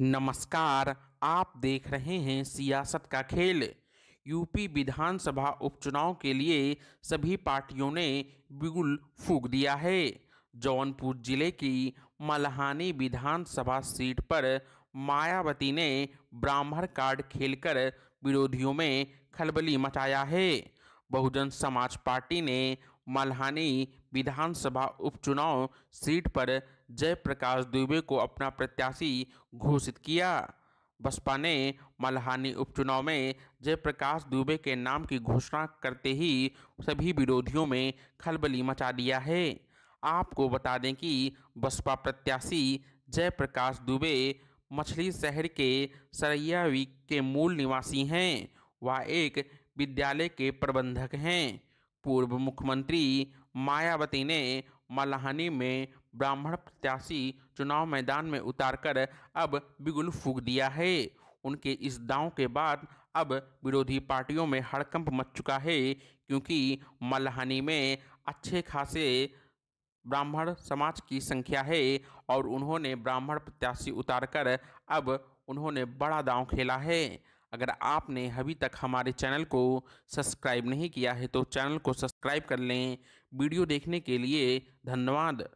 नमस्कार आप देख रहे हैं सियासत का खेल यूपी विधानसभा उपचुनाव के लिए सभी पार्टियों ने बिगुल फूक दिया है जौनपुर जिले की मलहानी विधानसभा सीट पर मायावती ने ब्राह्मण कार्ड खेलकर विरोधियों में खलबली मचाया है बहुजन समाज पार्टी ने मल्हानी विधानसभा उपचुनाव सीट पर जयप्रकाश दुबे को अपना प्रत्याशी घोषित किया बसपा ने मल्हानी उपचुनाव में जयप्रकाश दुबे के नाम की घोषणा करते ही सभी विरोधियों में खलबली मचा दिया है आपको बता दें कि बसपा प्रत्याशी जयप्रकाश दुबे मछली शहर के सरैयावी के मूल निवासी हैं वह एक विद्यालय के प्रबंधक हैं पूर्व मुख्यमंत्री मायावती ने मल्हानी में ब्राह्मण प्रत्याशी चुनाव मैदान में उतारकर अब बिगुल फूक दिया है उनके इस दांव के बाद अब विरोधी पार्टियों में हड़कंप मच चुका है क्योंकि मल्हानी में अच्छे खासे ब्राह्मण समाज की संख्या है और उन्होंने ब्राह्मण प्रत्याशी उतारकर अब उन्होंने बड़ा दांव खेला है अगर आपने अभी तक हमारे चैनल को सब्सक्राइब नहीं किया है तो चैनल को सब्सक्राइब कर लें वीडियो देखने के लिए धन्यवाद